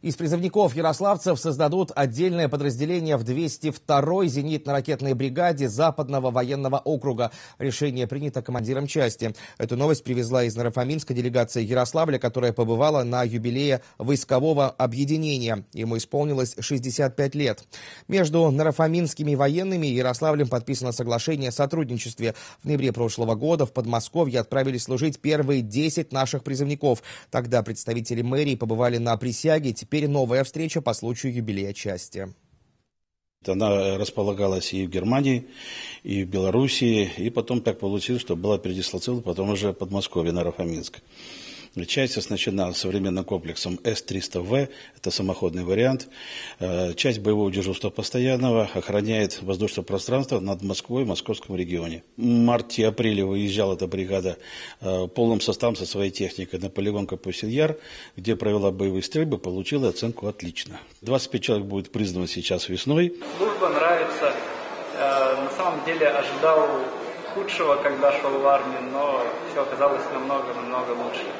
Из призывников ярославцев создадут отдельное подразделение в 202-й зенитно-ракетной бригаде Западного военного округа. Решение принято командиром части. Эту новость привезла из Нарафаминска делегация Ярославля, которая побывала на юбилее войскового объединения. Ему исполнилось 65 лет. Между нарафаминскими военными и Ярославлем подписано соглашение о сотрудничестве. В ноябре прошлого года в Подмосковье отправились служить первые 10 наших призывников. Тогда представители мэрии побывали на присяге. Теперь новая встреча по случаю юбилея части. Она располагалась и в Германии, и в Белоруссии, и потом так получилось, что была передислоцирована потом уже Подмосковье, на Рафаминск. Часть оснащена современным комплексом С-300В, это самоходный вариант. Э, часть боевого дежурства постоянного охраняет воздушное пространство над Москвой и Московском регионе. В марте-апреле выезжала эта бригада э, полным составом со своей техникой на полигон Капустин-Яр, где провела боевые стрельбы, получила оценку «отлично». 25 человек будет признано сейчас весной. Служба нравится. Э, на самом деле ожидал худшего, когда шел в армию, но все оказалось намного-намного лучше.